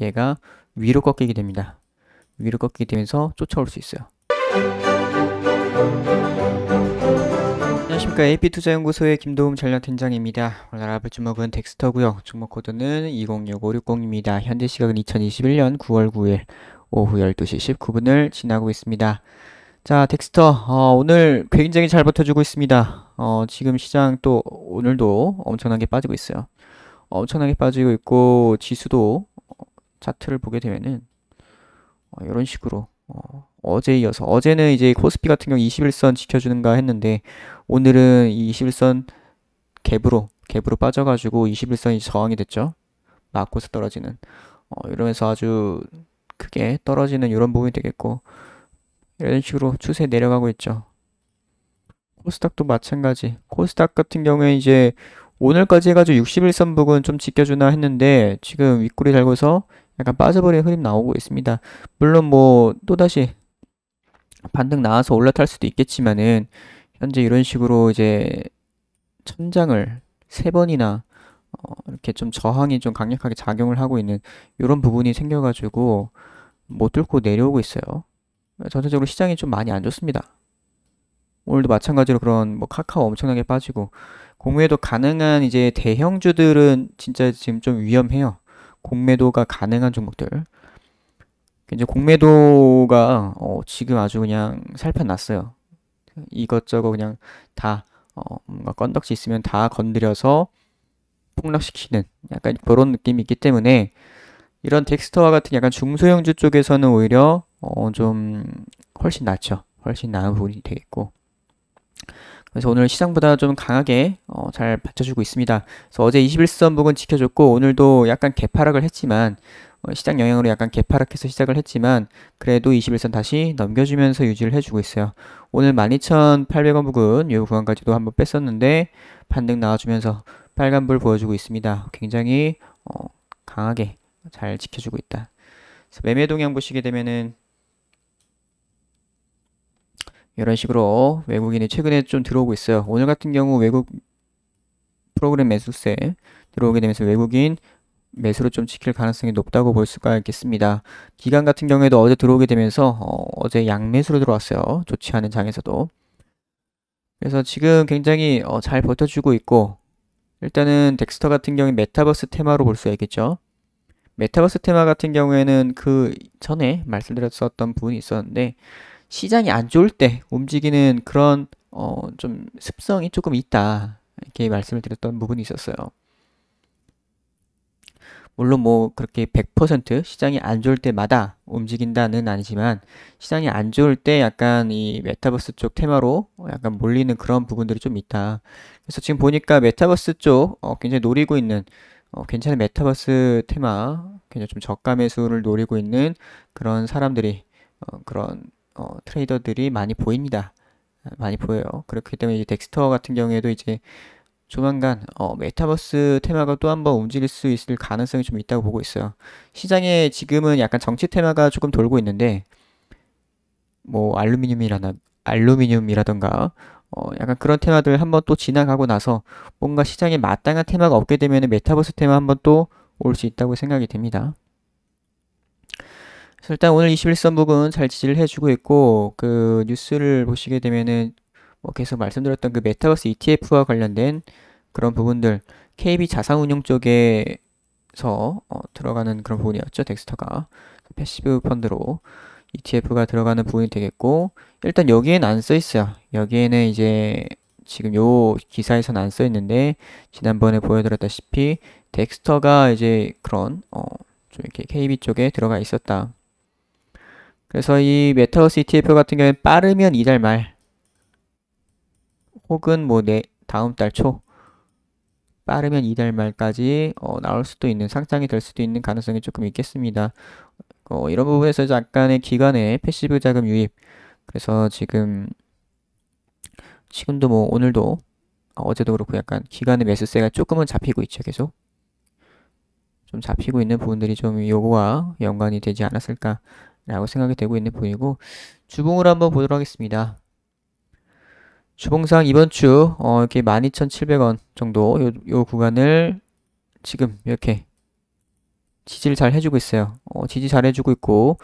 얘가 위로 꺾이게 됩니다. 위로 꺾이게 되면서 쫓아올 수 있어요. 안녕하십니까 AP투자연구소의 김도움 전략팀장입니다. 오늘 알아볼 주목은 덱스터고요. 주목 코드는 206560입니다. 현재 시각은 2021년 9월 9일 오후 12시 19분을 지나고 있습니다. 자, 덱스터, 어, 오늘 굉장히 잘 버텨주고 있습니다. 어, 지금 시장 또 오늘도 엄청나게 빠지고 있어요. 엄청나게 빠지고 있고, 지수도 차트를 보게 되면은 어, 이런 식으로 어, 제 이어서 어제는 이제 코스피 같은 경우 21선 지켜주는가 했는데 오늘은 이 21선 갭으로 갭으로 빠져가지고 21선이 저항이 됐죠. 맞고서 떨어지는 어, 이러면서 아주 크게 떨어지는 이런 부분이 되겠고 이런 식으로 추세 내려가고 있죠. 코스닥도 마찬가지. 코스닥 같은 경우에 이제 오늘까지 해가지고 61선 부근 좀 지켜주나 했는데 지금 윗꼬리 달고서 약간 빠져버린 흐름 나오고 있습니다. 물론 뭐 또다시 반등 나와서 올라탈 수도 있겠지만은 현재 이런 식으로 이제 천장을 세 번이나 어 이렇게 좀 저항이 좀 강력하게 작용을 하고 있는 이런 부분이 생겨가지고 못 뚫고 내려오고 있어요. 그러니까 전체적으로 시장이 좀 많이 안 좋습니다. 오늘도 마찬가지로 그런 뭐 카카오 엄청나게 빠지고 공유에도 가능한 이제 대형주들은 진짜 지금 좀 위험해요. 공매도가 가능한 종목들. 이제 공매도가 어, 지금 아주 그냥 살펴났어요. 이것저것 그냥 다 어, 뭔가 건덕지 있으면 다 건드려서 폭락시키는 약간 그런 느낌이 있기 때문에 이런 덱스터와 같은 약간 중소형주 쪽에서는 오히려 어, 좀 훨씬 낫죠. 훨씬 나은 부분이 되겠고 그래서 오늘 시장보다 좀 강하게 어, 잘 받쳐주고 있습니다. 그래서 어제 21선 부근 지켜줬고 오늘도 약간 개파락을 했지만 어, 시장 영향으로 약간 개파락해서 시작을 했지만 그래도 21선 다시 넘겨주면서 유지를 해주고 있어요. 오늘 12,800원 부근 요 구간까지도 한번 뺐었는데 반등 나와주면서 빨간불 보여주고 있습니다. 굉장히 어, 강하게 잘 지켜주고 있다. 매매 동향 보시게 되면은 이런 식으로 외국인이 최근에 좀 들어오고 있어요. 오늘 같은 경우 외국 프로그램 매수세 들어오게 되면서 외국인 매수로 좀 지킬 가능성이 높다고 볼 수가 있겠습니다. 기간 같은 경우에도 어제 들어오게 되면서 어, 제 양매수로 들어왔어요. 좋지 않은 장에서도. 그래서 지금 굉장히 어, 잘 버텨주고 있고 일단은 덱스터 같은 경우에 메타버스 테마로 볼수가 있겠죠. 메타버스 테마 같은 경우에는 그 전에 말씀드렸었던 부분이 있었는데 시장이 안 좋을 때 움직이는 그런 어, 좀 습성이 조금 있다. 이렇게 말씀을 드렸던 부분이 있었어요. 물론 뭐 그렇게 100% 시장이 안 좋을 때마다 움직인다는 아니지만 시장이 안 좋을 때 약간 이 메타버스 쪽 테마로 약간 몰리는 그런 부분들이 좀 있다. 그래서 지금 보니까 메타버스 쪽 어, 굉장히 노리고 있는 어, 괜찮은 메타버스 테마, 굉장히 좀 저가 매수를 노리고 있는 그런 사람들이 어, 그런 어, 트레이더들이 많이 보입니다. 많이 보여요. 그렇기 때문에 이제 덱스터 같은 경우에도 이제 조만간 어, 메타버스 테마가 또 한번 움직일 수 있을 가능성이 좀 있다고 보고 있어요. 시장에 지금은 약간 정치 테마가 조금 돌고 있는데 뭐 알루미늄이라나 알루미늄이라던가 어, 약간 그런 테마들 한번 또 지나가고 나서 뭔가 시장에 마땅한 테마가 없게 되면 메타버스 테마 한번 또 올 수 있다고 생각이 됩니다. 일단 오늘 21선 부분 잘 지지를 해주고 있고 그 뉴스를 보시게 되면은 뭐 계속 말씀드렸던 그 메타버스 ETF와 관련된 그런 부분들 KB 자산운용 쪽에서 어, 들어가는 그런 부분이었죠 덱스터가 그 패시브 펀드로 ETF가 들어가는 부분이 되겠고 일단 여기엔 안써 있어요 여기에는 이제 지금 요 기사에선 안써 있는데 지난번에 보여드렸다시피 덱스터가 이제 그런 어좀 이렇게 KB 쪽에 들어가 있었다 그래서 이 메타버스 ETF 같은 경우에는 빠르면 이달 말 혹은 뭐내 다음 달 초 빠르면 이달 말까지 어, 나올 수도 있는 상장이 될 수도 있는 가능성이 조금 있겠습니다. 어, 이런 부분에서 약간의 기간의 패시브 자금 유입 그래서 지금 지금도 뭐 오늘도 어제도 그렇고 약간 기간의 매수세가 조금은 잡히고 있죠 계속 좀 잡히고 있는 부분들이 좀 요거와 연관이 되지 않았을까 라고 생각이 되고 있는 부분이고 주봉을 한번 보도록 하겠습니다. 주봉상 이번 주 어, 이렇게 12,700원 정도 요, 요, 구간을 지금 이렇게 지지를 잘 해주고 있어요. 어, 지지 잘 해주고 있고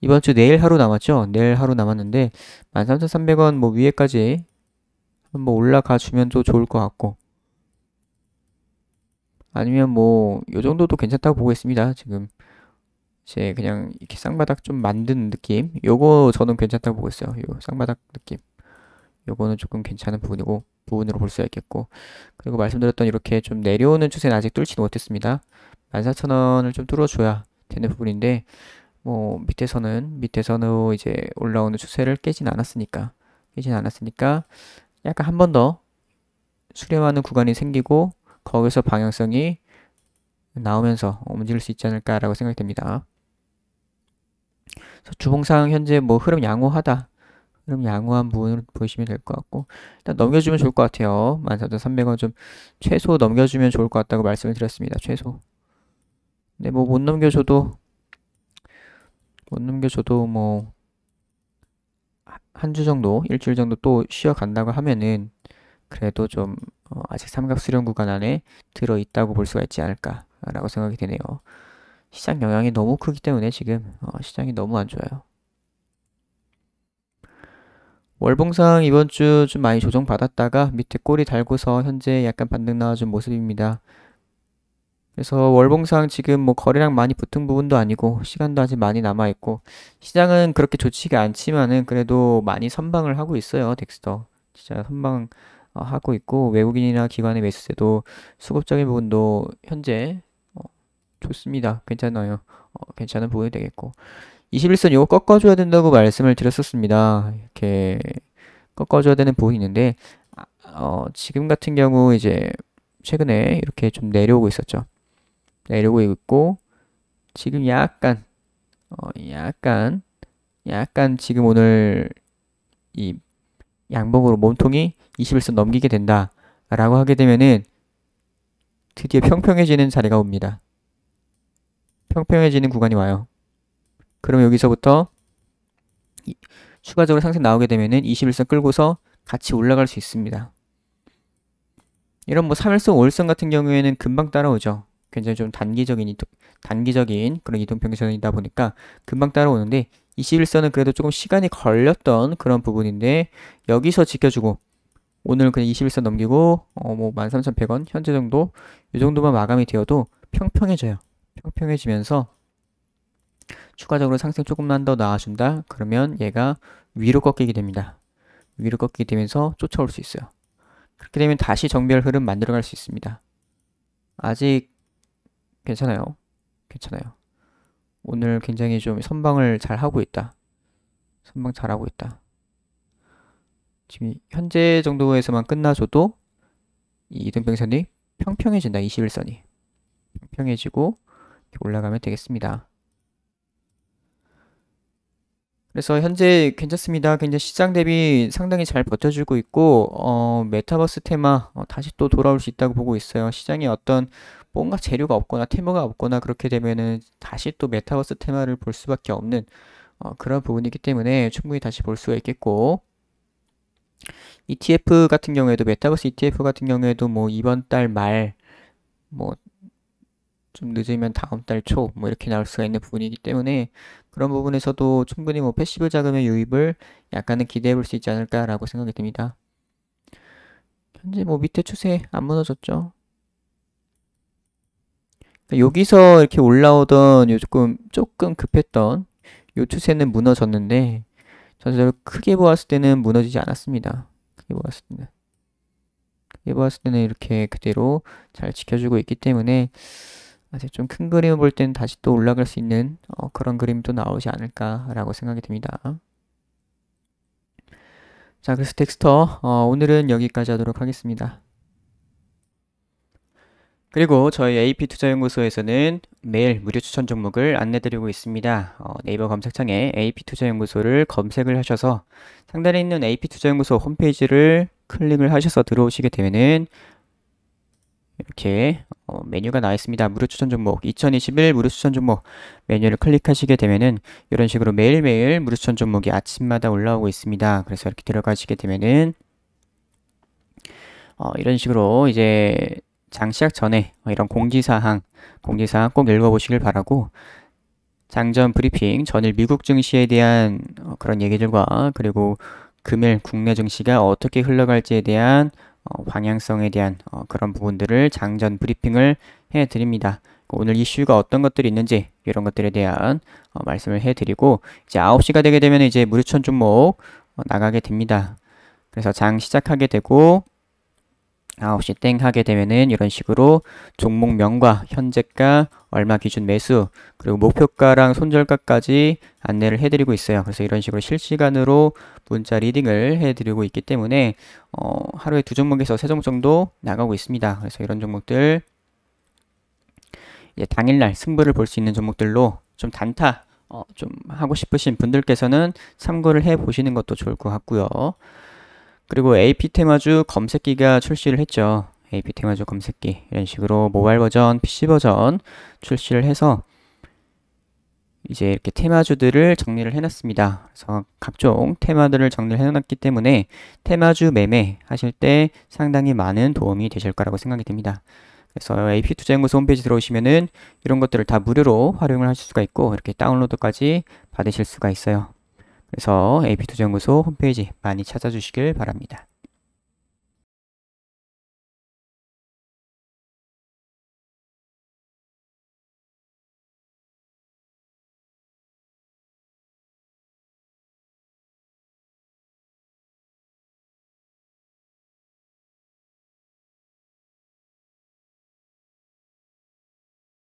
이번 주 내일 하루 남았죠? 내일 하루 남았는데 13,300원 뭐 위에까지 한번 뭐 올라가 주면 또 좋을 것 같고 아니면 뭐 요 정도도 괜찮다고 보고 있습니다. 지금 이제 그냥 이렇게 쌍바닥 좀만든 느낌 요거 저는 괜찮다고 보고 있어요 요 쌍바닥 느낌 요거는 조금 괜찮은 부분이고 부분으로 볼 수 있겠고 그리고 말씀드렸던 이렇게 좀 내려오는 추세는 아직 뚫지는 못했습니다 14,000원을 좀 뚫어줘야 되는 부분인데 뭐 밑에서는 밑에서는 이제 올라오는 추세를 깨진 않았으니까 깨진 않았으니까 약간 한 번 더 수렴하는 구간이 생기고 거기서 방향성이 나오면서 움직일 수 있지 않을까라고 생각됩니다. 주봉상 현재 뭐 흐름 양호하다. 흐름 양호한 부분을 보시면 될 것 같고 일단 넘겨주면 좋을 것 같아요. 14,300원 좀 최소 넘겨주면 좋을 것 같다고 말씀을 드렸습니다. 최소. 근데 뭐 못 넘겨줘도 못 넘겨줘도 뭐 한 주 정도 일주일 정도 또 쉬어간다고 하면은 그래도 좀 어, 아직 삼각 수렴 구간 안에 들어 있다고 볼 수가 있지 않을까라고 생각이 되네요. 시장 영향이 너무 크기 때문에 지금 어, 시장이 너무 안 좋아요. 월봉상 이번 주 좀 많이 조정받았다가 밑에 꼬리 달고서 현재 약간 반등 나와준 모습입니다. 그래서 월봉상 지금 뭐 거래량 많이 붙은 부분도 아니고 시간도 아직 많이 남아있고 시장은 그렇게 좋지가 않지만은 그래도 많이 선방을 하고 있어요 덱스터 진짜 선방 하고 있고 외국인이나 기관의 매수세도 수급적인 부분도 현재 좋습니다. 괜찮아요. 어, 괜찮은 부분이 되겠고 21선 이거 꺾어줘야 된다고 말씀을 드렸었습니다. 이렇게 꺾어줘야 되는 부분이 있는데 아, 어, 지금 같은 경우 이제 최근에 이렇게 좀 내려오고 있었죠. 내려오고 있고 지금 약간 어, 약간 약간 지금 오늘 이 양봉으로 몸통이 21선 넘기게 된다라고 하게 되면은 드디어 평평해지는 자리가 옵니다. 평평해지는 구간이 와요. 그럼 여기서부터 추가적으로 상승 나오게 되면은 21선 끌고서 같이 올라갈 수 있습니다. 이런 뭐 3일선, 5일선 같은 경우에는 금방 따라오죠. 굉장히 좀 단기적인 이동, 단기적인 그런 이동평균선이다 보니까 금방 따라오는데 21선은 그래도 조금 시간이 걸렸던 그런 부분인데 여기서 지켜주고 오늘 그냥 21선 넘기고 어뭐 13,100원 현재 정도 이 정도만 마감이 되어도 평평해져요. 평평해지면서 추가적으로 상승 조금만 더 나와준다 그러면 얘가 위로 꺾이게 됩니다 위로 꺾이게 되면서 쫓아올 수 있어요 그렇게 되면 다시 정비 흐름 만들어갈 수 있습니다 아직 괜찮아요 괜찮아요 오늘 굉장히 좀 선방을 잘 하고 있다 선방 잘 하고 있다 지금 현재 정도에서만 끝나줘도 이 이등평선이 평평해진다 21선이 평평해지고 올라가면 되겠습니다. 그래서 현재 괜찮습니다. 굉장히 시장 대비 상당히 잘 버텨주고 있고 어, 메타버스 테마 어, 다시 또 돌아올 수 있다고 보고 있어요. 시장에 어떤 뭔가 재료가 없거나 테마가 없거나 그렇게 되면은 다시 또 메타버스 테마를 볼 수밖에 없는 어, 그런 부분이기 때문에 충분히 다시 볼 수가 있겠고 ETF 같은 경우에도 메타버스 ETF 같은 경우에도 뭐 이번 달말뭐 좀 늦으면 다음 달 초 뭐 이렇게 나올 수가 있는 부분이기 때문에 그런 부분에서도 충분히 뭐 패시브 자금의 유입을 약간은 기대해 볼 수 있지 않을까라고 생각이 듭니다. 현재 뭐 밑에 추세 안 무너졌죠. 그러니까 여기서 이렇게 올라오던 요 조금 조금 급했던 요 추세는 무너졌는데 전체적으로 크게 보았을 때는 무너지지 않았습니다. 크게 보았을 때는 크게 보았을 때는 이렇게 그대로 잘 지켜주고 있기 때문에 이제 좀 큰 그림을 볼 때는 다시 또 올라갈 수 있는 어, 그런 그림도 나오지 않을까라고 생각이 듭니다. 자, 그래서 텍스터 어, 오늘은 여기까지 하도록 하겠습니다. 그리고 저희 AP투자연구소에서는 매일 무료 추천 종목을 안내드리고 있습니다. 어, 네이버 검색창에 AP투자연구소를 검색을 하셔서 상단에 있는 AP투자연구소 홈페이지를 클릭을 하셔서 들어오시게 되면은 이렇게 어, 메뉴가 나와 있습니다. 무료 추천 종목 2021 무료 추천 종목 메뉴를 클릭하시게 되면은 이런 식으로 매일매일 무료 추천 종목이 아침마다 올라오고 있습니다. 그래서 이렇게 들어가시게 되면은 어, 이런 식으로 이제 장 시작 전에 이런 공지사항 공지사항 꼭 읽어보시길 바라고 장전 브리핑 전일 미국 증시에 대한 어, 그런 얘기들과 그리고 금일 국내 증시가 어떻게 흘러갈지에 대한 어, 방향성에 대한 어, 그런 부분들을 장전 브리핑을 해드립니다. 오늘 이슈가 어떤 것들이 있는지 이런 것들에 대한 어, 말씀을 해드리고 이제 9시가 되게 되면 이제 무료천 종목 어, 나가게 됩니다. 그래서 장 시작하게 되고 9시 땡 하게 되면은 이런 식으로 종목명과 현재가 얼마 기준 매수 그리고 목표가랑 손절가까지 안내를 해드리고 있어요. 그래서 이런 식으로 실시간으로 문자 리딩을 해드리고 있기 때문에 어, 하루에 두 종목에서 세 종목 정도 나가고 있습니다. 그래서 이런 종목들 이제 당일날 승부를 볼 수 있는 종목들로 좀 단타 어, 좀 하고 싶으신 분들께서는 참고를 해 보시는 것도 좋을 것 같고요. 그리고 AP 테마주 검색기가 출시를 했죠. AP 테마주 검색기 이런 식으로 모바일 버전, PC 버전 출시를 해서 이제 이렇게 테마주들을 정리를 해놨습니다. 그래서 각종 테마들을 정리를 해놨기 때문에 테마주 매매 하실 때 상당히 많은 도움이 되실 거라고 생각이 됩니다. 그래서 AP투자연구소 홈페이지 들어오시면은 이런 것들을 다 무료로 활용을 하실 수가 있고 이렇게 다운로드까지 받으실 수가 있어요. 그래서 AP투자연구소 홈페이지 많이 찾아주시길 바랍니다.